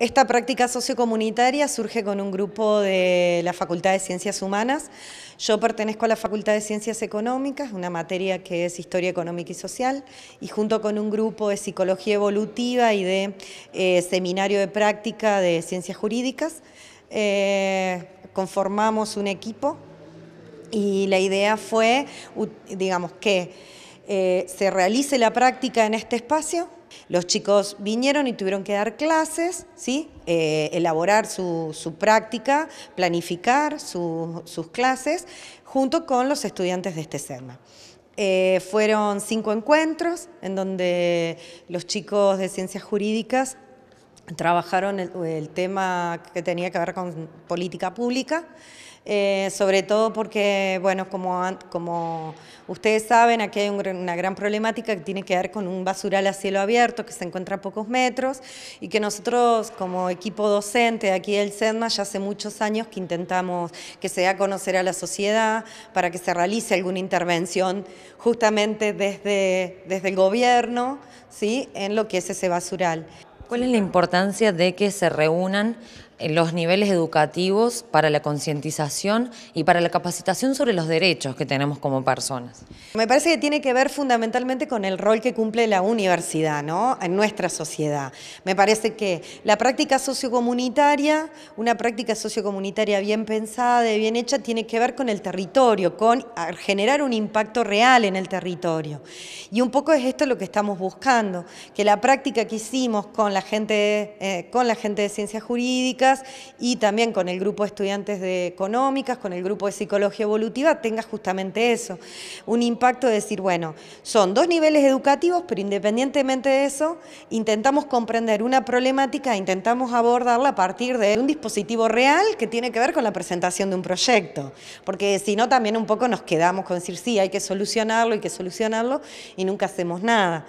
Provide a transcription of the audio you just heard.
Esta práctica sociocomunitaria surge con un grupo de la Facultad de Ciencias Humanas. Yo pertenezco a la Facultad de Ciencias Económicas, una materia que es Historia Económica y Social, y junto con un grupo de Psicología Evolutiva y de eh, Seminario de Práctica de Ciencias Jurídicas, eh, conformamos un equipo y la idea fue, digamos, que eh, se realice la práctica en este espacio. Los chicos vinieron y tuvieron que dar clases, ¿sí? Eh, elaborar su, práctica, planificar sus clases junto con los estudiantes de este sema. Eh, fueron cinco encuentros en donde los chicos de ciencias jurídicas trabajaron el, tema que tenía que ver con política pública, eh, sobre todo porque, bueno, como, como ustedes saben, aquí hay una gran problemática que tiene que ver con un basural a cielo abierto que se encuentra a pocos metros y que nosotros como equipo docente aquí del CEDMA ya hace muchos años que intentamos que se dé a conocer a la sociedad para que se realice alguna intervención justamente desde, desde el gobierno ¿sí? en lo que es ese basural. ¿Cuál es la importancia de que se reúnan los niveles educativos para la concientización y para la capacitación sobre los derechos que tenemos como personas. Me parece que tiene que ver fundamentalmente con el rol que cumple la universidad ¿no? en nuestra sociedad. Me parece que la práctica sociocomunitaria, una práctica sociocomunitaria bien pensada y bien hecha, tiene que ver con el territorio, con generar un impacto real en el territorio. Y un poco es esto lo que estamos buscando, que la práctica que hicimos con la gente, eh, con la gente de ciencias jurídicas, y también con el grupo de estudiantes de Económicas, con el grupo de Psicología Evolutiva, tenga justamente eso, un impacto de decir, bueno, son dos niveles educativos, pero independientemente de eso, intentamos comprender una problemática, e intentamos abordarla a partir de un dispositivo real que tiene que ver con la presentación de un proyecto, porque si no también un poco nos quedamos con decir, sí, hay que solucionarlo, hay que solucionarlo y nunca hacemos nada.